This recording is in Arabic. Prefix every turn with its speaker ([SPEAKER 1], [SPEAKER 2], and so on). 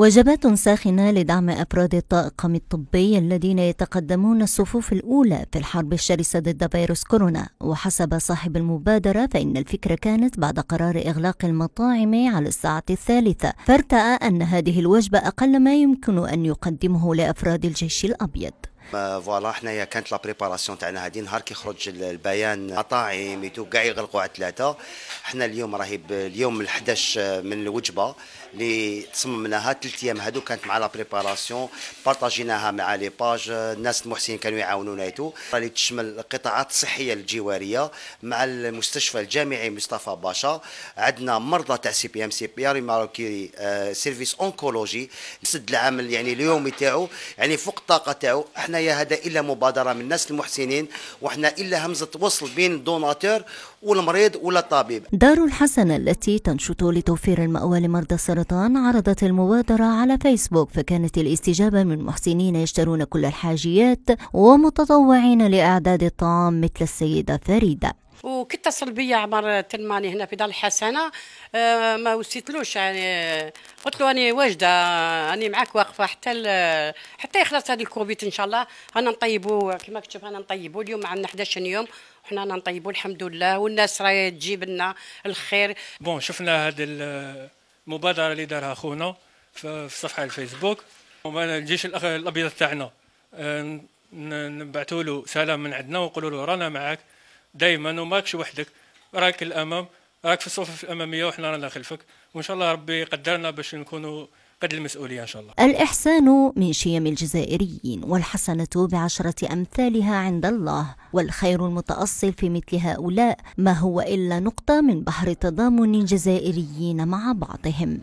[SPEAKER 1] وجبات ساخنة لدعم أفراد الطاقم الطبي الذين يتقدمون الصفوف الأولى في الحرب الشرسة ضد فيروس كورونا وحسب صاحب المبادرة فإن الفكرة كانت بعد قرار إغلاق المطاعم على الساعة الثالثة فارتأى أن هذه الوجبة أقل ما يمكن أن يقدمه لأفراد الجيش الأبيض
[SPEAKER 2] فوالا euh, حنايا كانت لا بريباراسيون تاعنا هادي نهار كيخرج البيان مطاعم يتو كاع يغلقوا على ثلاثه حنا اليوم راهي اليوم 11 آه، من الوجبه اللي تصممناها ثلاث ايام هادو كانت مع لا بريباراسيون بارطاجيناها مع لي باج الناس آه، المحسنين كانوا يعاونونا ايتو اللي تشمل القطاعات الصحيه الجواريه مع المستشفى الجامعي مصطفى باشا عندنا مرضى تاع سي بي ام سي بي ري ماروكيري آه، سيرفيس اونكولوجي سد العمل يعني اليومي تاعو يعني فوق الطاقه تاعو احنا يا هذا الا مبادره من الناس المحسنين واحنا الا همزه وصل بين الدوناتور والمريض ولا الطبيب
[SPEAKER 1] دار الحسنة التي تنشط لتوفير المأوى لمرضى السرطان عرضت المبادرة على فيسبوك فكانت الاستجابة من محسنين يشترون كل الحاجيات ومتطوعين لإعداد الطعام مثل السيدة فريدة
[SPEAKER 3] وكتصل بيا عمر تلماني هنا في دار الحسنه أه ما وسيتلوش يعني قلت له راني واجده راني معاك واقفه حتى حتى يخلص هذا الكوفيد ان شاء الله انا نطيبوا كما كتشوف انا نطيبوا اليوم عندنا 11 يوم وحنا نطيبوا الحمد لله والناس راهي تجيب لنا الخير
[SPEAKER 4] بون شفنا هذه المبادره اللي دارها خونا في صفحه الفيسبوك الجيش الابيض تاعنا آه، نبعثوا له سلام من عندنا ونقولوا له رانا معاك دائما وماكش وحدك راك الامام راك في الصفوف الاماميه وحنا رانا خلفك وان شاء الله ربي قدرنا باش نكونوا قد المسؤولية إن شاء الله
[SPEAKER 1] الإحسان من شيم الجزائريين والحسنة بعشرة أمثالها عند الله والخير المتأصل في مثل هؤلاء ما هو إلا نقطة من بحر تضامن الجزائريين مع بعضهم